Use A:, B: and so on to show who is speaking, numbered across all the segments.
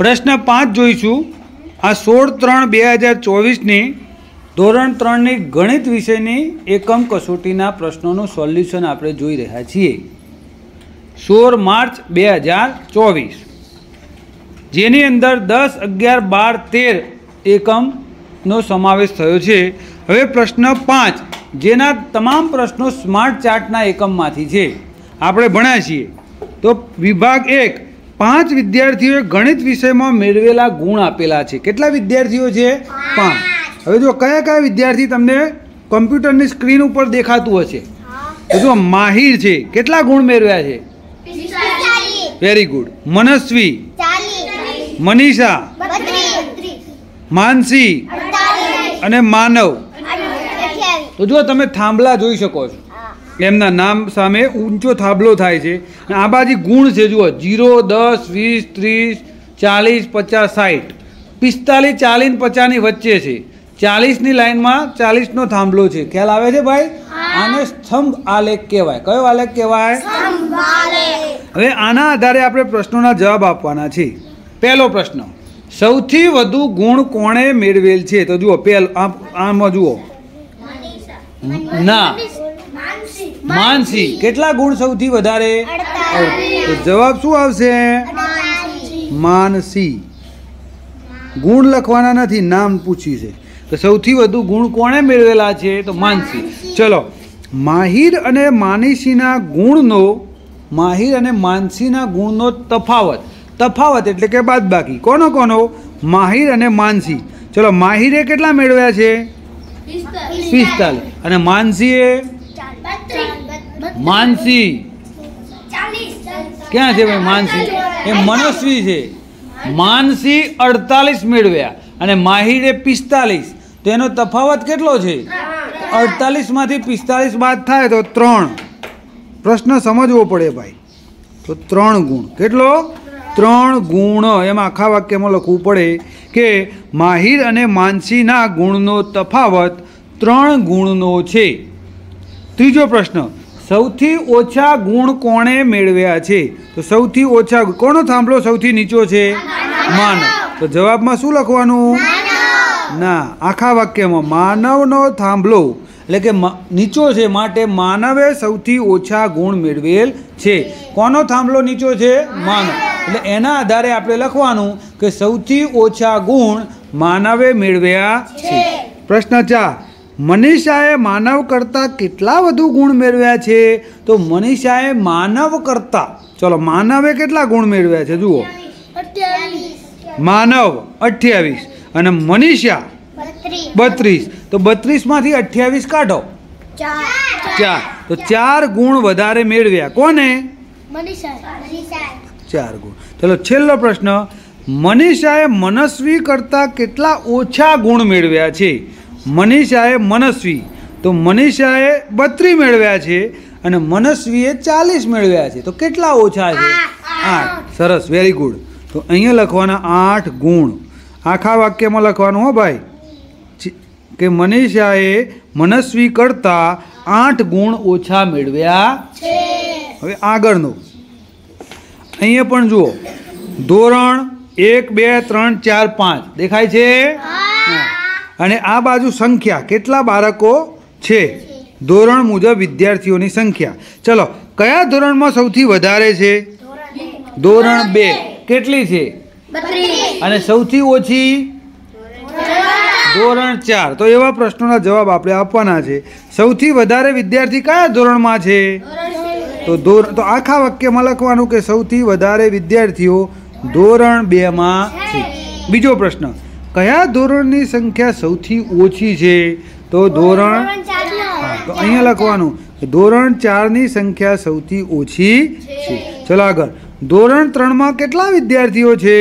A: પ્રશ્ન પાંચ જોઈશું આ સોળ ત્રણ બે હજાર ચોવીસની ધોરણ ત્રણની ગણિત વિષયની એકમ કસોટીના પ્રશ્નોનું સોલ્યુશન આપણે જોઈ રહ્યા છીએ સોળ માર્ચ બે હજાર ચોવીસ જેની અંદર દસ અગિયાર બાર તેર એકમનો સમાવેશ થયો છે હવે પ્રશ્ન પાંચ જેના તમામ પ્રશ્નો સ્માર્ટ ચાર્ટના એકમમાંથી છે આપણે ભણ્યા છીએ તો વિભાગ એક પાંચ વિદ્યાર્થીઓએ ગણિત વિષયમાં મેળવેલા ગુણ આપેલા છે કેટલા વિદ્યાર્થીઓ છે પાંચ હવે જો કયા કયા વિદ્યાર્થી તમને કમ્પ્યુટરની સ્ક્રીન ઉપર દેખાતું હશે જો માહિર છે કેટલા ગુણ મેળવ્યા છે વેરી ગુડ મનસ્વી મનીષા માનસી અને માનવ તો જો તમે થાંભલા જોઈ શકો છો એમના નામ સામે ઊંચો થાબલો થાય છે અને આ બાજી ગુણ છે જુઓ જીરો દસ વીસ ત્રીસ ચાલીસ પચાસ સાઠ પિસ્તાલીસ ચાલીસ પચાસની વચ્ચે છે ચાલીસની લાઇનમાં ચાલીસનો થાંભલો છે ખ્યાલ આવે છે ભાઈ આને સ્તંભ આલેખ કહેવાય કયો આલેખ કહેવાય હવે આના આધારે આપણે પ્રશ્નોના જવાબ આપવાના છે પહેલો પ્રશ્ન સૌથી વધુ ગુણ કોણે મેળવેલ છે તો જુઓ પહેલ આમાં જુઓ ના માનસી કેટલા ગુણ સૌથી વધારે જવાબ શું આવશે માનસી ગુણ લખવાના નથી નામ પૂછી છે તો સૌથી વધુ ગુણ કોણે મેળવેલા છે તો માનસી ચલો માહિર અને માનસીના ગુણનો માહિર અને માનસીના ગુણનો તફાવત તફાવત એટલે કે બાદબાકી કોનો કોનો માહિર અને માનસી ચલો માહિરે કેટલા મેળવ્યા છે પિસ્તાલીસ અને માનસીએ માનસી ક્યાં છે ભાઈ માનસી એ મનસ્વી છે માનસી અડતાલીસ મેળવ્યા અને માહિરે પિસ્તાલીસ તો એનો તફાવત કેટલો છે અડતાલીસમાંથી પિસ્તાલીસ બાદ થાય તો ત્રણ પ્રશ્ન સમજવો પડે ભાઈ તો ત્રણ ગુણ કેટલો ત્રણ ગુણ એમાં આખા વાક્યમાં લખવું પડે કે માહિર અને માનસીના ગુણનો તફાવત ત્રણ ગુણનો છે ત્રીજો પ્રશ્ન સૌથી ઓછા ગુણ કોણે મેળવ્યા છે તો સૌથી ઓછા કોનો થાંભલો સૌથી નીચો છે માનવ તો જવાબમાં શું લખવાનું ના આખા વાક્યમાં માનવનો થાંભલો એટલે કે નીચો છે માટે માનવે સૌથી ઓછા ગુણ મેળવેલ છે કોનો થાંભલો નીચો છે માનવ એટલે એના આધારે આપણે લખવાનું કે સૌથી ઓછા ગુણ માનવે મેળવ્યા છે પ્રશ્ન ચાર મનીષાએ માનવ કરતાં કેટલા વધુ ગુણ મેળવ્યા છે તો મનીષાએ માનવ કરતાં ચલો માનવે કેટલા ગુણ મેળવ્યા છે જુઓ માનવ અઠ્યાવીસ અને મનીષા બત્રીસ તો બત્રીસમાંથી અઠ્યાવીસ કાઢો ચાર તો ચાર ગુણ વધારે મેળવ્યા કોને ચાર ગુણ ચલો છેલ્લો પ્રશ્ન મનીષાએ મનસ્વી કરતાં કેટલા ઓછા ગુણ મેળવ્યા છે મનીષાએ મનસ્વી તો મનીષાએ બત્રી મેળવ્યા છે અને મનસ્વીએ ચાલીસ મેળવ્યા છે તો કેટલા ઓછા છે આઠ સરસ વેરી ગુડ તો અહીંયા લખવાના આઠ ગુણ આખા વાક્યમાં લખવાનું હો ભાઈ કે મનીષાએ મનસ્વી કરતાં આઠ ગુણ ઓછા મેળવ્યા હવે આગળનું અહીંયા પણ જુઓ ધોરણ એક બે ત્રણ ચાર પાંચ દેખાય છે અને આ બાજુ સંખ્યા કેટલા બાળકો છે ધોરણ મુજબ વિદ્યાર્થીઓની સંખ્યા ચલો કયા ધોરણમાં સૌથી વધારે છે ધોરણ બે કેટલી છે અને સૌથી ઓછી ધોરણ ચાર તો એવા પ્રશ્નોના જવાબ આપણે આપવાના છે સૌથી વધારે વિદ્યાર્થી કયા ધોરણમાં છે તો ધોરણ તો આખા વાક્યમાં લખવાનું કે સૌથી વધારે વિદ્યાર્થીઓ ધોરણ બેમાં છે બીજો પ્રશ્ન કયા ધોરણની સંખ્યા સૌથી ઓછી છે તો ધોરણ હા તો અહીંયા લખવાનું ધોરણ ચારની સંખ્યા સૌથી ઓછી છે ચલો આગળ ધોરણ ત્રણમાં કેટલા વિદ્યાર્થીઓ છે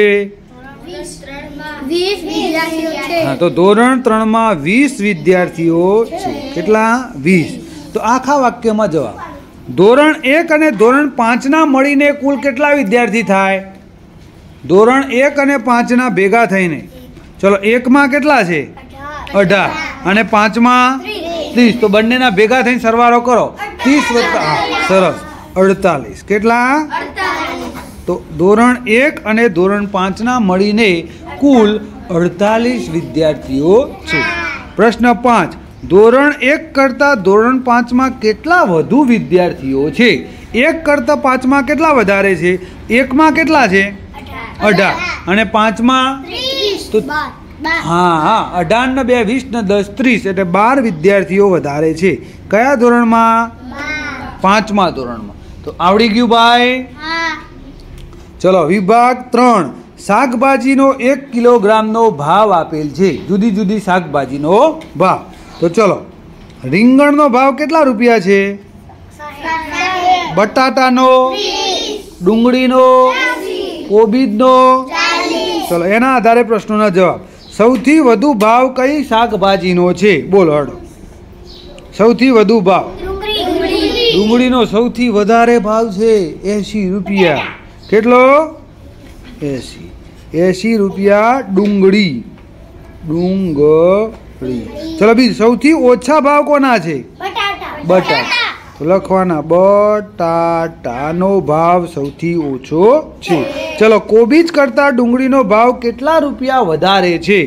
A: હા તો ધોરણ ત્રણમાં વીસ વિદ્યાર્થીઓ છે કેટલા વીસ તો આખા વાક્યમાં જવાબ ધોરણ એક અને ધોરણ પાંચના મળીને કુલ કેટલા વિદ્યાર્થી થાય ધોરણ એક અને પાંચના ભેગા થઈને ચલો એકમાં કેટલા છે અઢાર અને પાંચમાં ત્રીસ તો બંનેના ભેગા થઈને સરવારો કરો ત્રીસ સરસ અડતાલીસ કેટલા તો ધોરણ એક અને ધોરણ પાંચના મળીને કુલ અડતાલીસ વિદ્યાર્થીઓ છે પ્રશ્ન પાંચ ધોરણ એક કરતાં ધોરણ પાંચમાં કેટલા વધુ વિદ્યાર્થીઓ છે એક કરતાં પાંચમાં કેટલા વધારે છે એકમાં કેટલા છે અઢાર અને પાંચમાં તો હા હા અઢાર ને બે વીસ ને દસ ત્રીસ એટલે બાર વિદ્યાર્થીઓ વધારે છે કયા ધોરણમાં પાંચમા ધોરણમાં તો આવડી ગયું ભાઈ ચલો વિભાગ ત્રણ શાકભાજીનો એક કિલોગ્રામનો ભાવ આપેલ છે જુદી જુદી શાકભાજીનો ભાવ તો ચલો રીંગણનો ભાવ કેટલા રૂપિયા છે બટાટાનો ડુંગળીનો કોબીજનો ચલો એના આધારે પ્રશ્નોના જવાબ સૌથી વધુ ભાવ કઈ શાકભાજીનો છે બોલો હડો સૌથી વધુ ભાવ ડુંગળીનો સૌથી વધારે ભાવ છે એંશી રૂપિયા કેટલો એંશી એંશી રૂપિયા ડુંગળી ડુંગળી ચલો બી સૌથી ઓછા ભાવ કોના છે બટાટા લખવાના બટાટાનો ભાવ સૌથી ઓછો છે ચલો કોબીજ કરતાં ડુંગળીનો ભાવ કેટલા રૂપિયા વધારે છે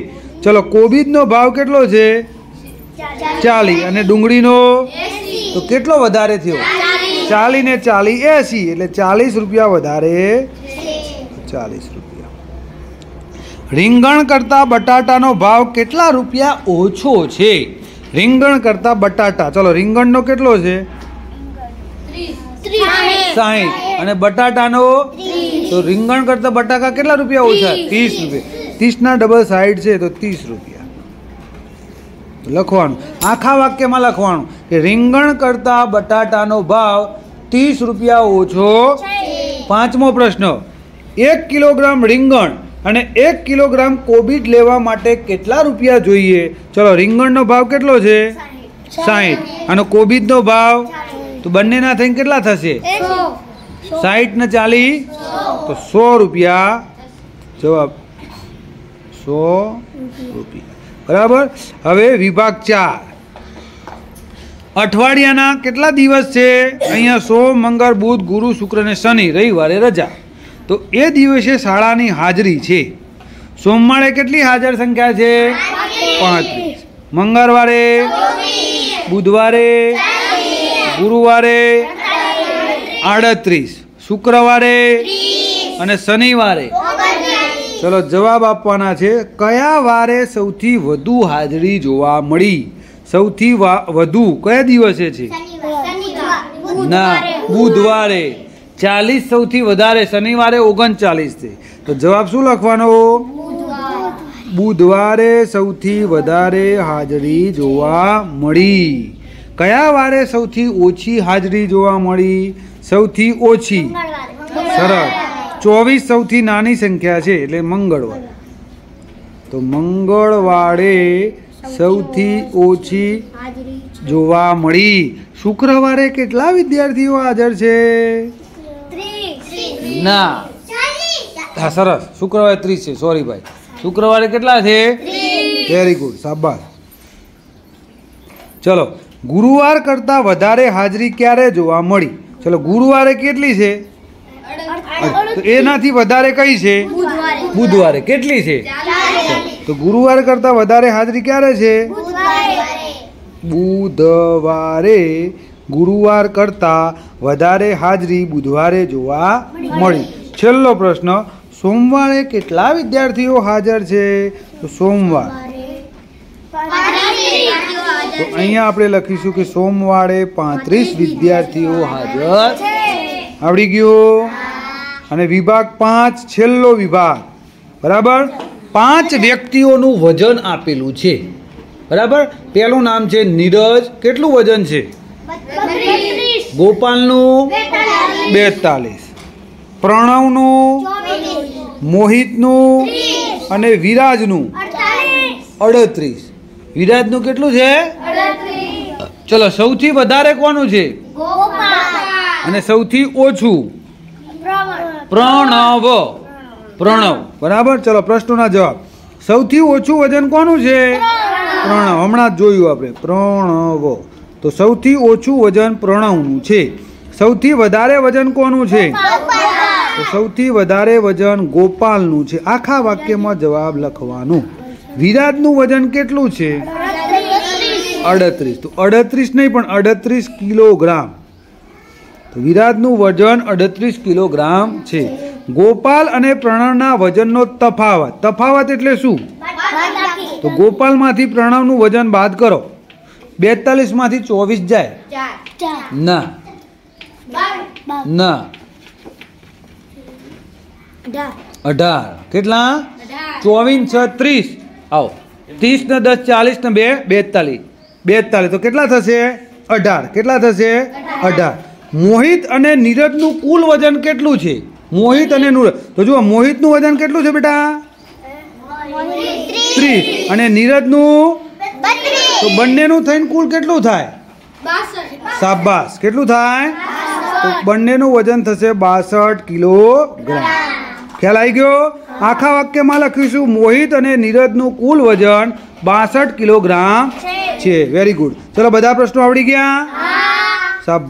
A: ચલો કોબીજનો ભાવ કેટલો છે ચાલી અને ડુંગળીનો તો કેટલો વધારે થયો ચાલીસ ને ચાલીસ એસી એટલે ચાલીસ રૂપિયા વધારે ચાલીસ રૂપિયા રીંગણ કરતાં બટાટાનો ભાવ કેટલા રૂપિયા ઓછો છે રીંગણ કરતાં બટાટા ચલો રીંગણનો કેટલો છે સાહીઠ અને બટાટાનો તો રીંગણ કરતાં બટાકા કેટલા રૂપિયા ઓછા ત્રીસ રૂપિયા ત્રીસના ડબલ સાઈડ છે તો ત્રીસ રૂપિયા લખવાનું આખા વાક્યમાં લખવાનું કે રીંગણ કરતાં બટાટાનો ભાવ ત્રીસ રૂપિયા ઓછો પાંચમો પ્રશ્ન એક કિલોગ્રામ રીંગણ અને એક કિલોગ્રામ કોબીજ લેવા માટે કેટલા રૂપિયા જોઈએ ચલો રીંગણનો ભાવ કેટલો છે સાહીઠ અને કોબીજનો ભાવ તો બંનેના થઈને કેટલા થશે સાઠ ને ચાલી તો સો રૂપિયા જવાબ સો રૂપિયા બરાબર હવે વિભાગ ચાર અઠવાડિયાના કેટલા દિવસ છે અહીંયા સો મંગળ બુધ ગુરુ શુક્ર ને શનિ રવિવારે રજા તો એ દિવસે શાળાની હાજરી છે સોમવારે કેટલી હાજર સંખ્યા છે પાંત્રીસ મંગળવારે બુધવારે ગુરુવારે આડત્રીસ શુક્રવારે અને શનિવારે ચલો જવાબ આપવાના છે કયા વારે સૌથી વધુ હાજરી જોવા મળી સૌથી વધુ કયા દિવસે છે ના બુધવારે ચાલીસ સૌથી વધારે શનિવારે ઓગણચાલીસ છે તો જવાબ શું લખવાનો બુધવારે સૌથી વધારે હાજરી જોવા મળી કયા વારે સૌથી ઓછી હાજરી જોવા મળી સૌથી ઓછી સરળ ચોવીસ સૌથી નાની સંખ્યા છે એટલે મંગળવાર તો મંગળવારે સૌથી ઓછી જોવા મળી શુક્રવારે કેટલા વિદ્યાર્થીઓ હાજર છે ના હા સરસ શુક્રવારે ત્રીસ છે સોરી ભાઈ શુક્રવારે કેટલા છે વેરી ગુડ શાબાશ ચલો ગુરુવાર કરતાં વધારે હાજરી ક્યારે જોવા મળી ચલો ગુરુવારે કેટલી છે એનાથી વધારે કઈ છે બુધવારે કેટલી છે તો ગુરુવાર કરતાં વધારે હાજરી ક્યારે છે બુધવારે ગુરુવાર કરતાં વધારે હાજરી બુધવારે જોવા મળી છેલ્લો પ્રશ્ન સોમવારે કેટલા વિદ્યાર્થીઓ હાજર છે તો સોમવાર તો અહીંયા આપણે લખીશું કે સોમવારે પાંત્રીસ વિદ્યાર્થીઓ હાજર આવડી ગયો અને વિભાગ પાંચ છેલ્લો વિભાગ બરાબર પાંચ વ્યક્તિઓનું વજન આપેલું છે બરાબર પહેલું નામ છે નીરજ કેટલું વજન છે ગોપાલનું બેતાલીસ પ્રણવનું મોહિતનું અને વિરાજનું અડત્રીસ વિરાજનું કેટલું છે ચલો સૌથી વધારે કોનું છે અને સૌથી ઓછું પ્રણવ પ્રણવ બરાબર ચલો પ્રશ્નોના જવાબ સૌથી ઓછું વજન કોનું છે પ્રણવ હમણાં જ જોયું આપણે પ્રણવ તો સૌથી ઓછું વજન પ્રણવનું છે સૌથી વધારે વજન કોનું છે તો સૌથી વધારે વજન ગોપાલનું છે આખા વાક્યમાં જવાબ લખવાનું વિરાટનું વજન કેટલું છે અડત્રીસ તો અડત્રીસ નહીં પણ અડત્રીસ કિલોગ્રામ તો વિરાટનું વજન અડત્રીસ કિલોગ્રામ છે ગોપાલ અને પ્રણવના વજનનો તફાવત તફાવત એટલે શું તો ગોપાલમાંથી પ્રણવનું વજન બાદ કરો બેતાલીસમાંથી ચોવીસ જાય ના ના અઢાર કેટલા ચોવીસ છત્રીસ આવો ત્રીસ ને દસ ચાલીસ ને બે બેતાલીસ બેતાલીસ તો કેટલા થશે અઢાર કેટલા થશે અઢાર મોહિત અને નીરજનું કુલ વજન કેટલું છે મોહિત અને નુરજ તો જુઓ મોહિતનું વજન કેટલું છે બેટા ત્રીસ અને નીરજનું તો બંનેનું થઈને કુલ કેટલું થાય શાબાશ કેટલું થાય તો બંનેનું વજન થશે બાસઠ કિલોગ્રામ ખ્યાલ આવી ગયો આખા વાક્યમાં લખીશું મોહિત અને નીરજનું કુલ વજન બાસઠ કિલોગ્રામ છે વેરી ગુડ ચલો બધા પ્રશ્નો આવડી ગયા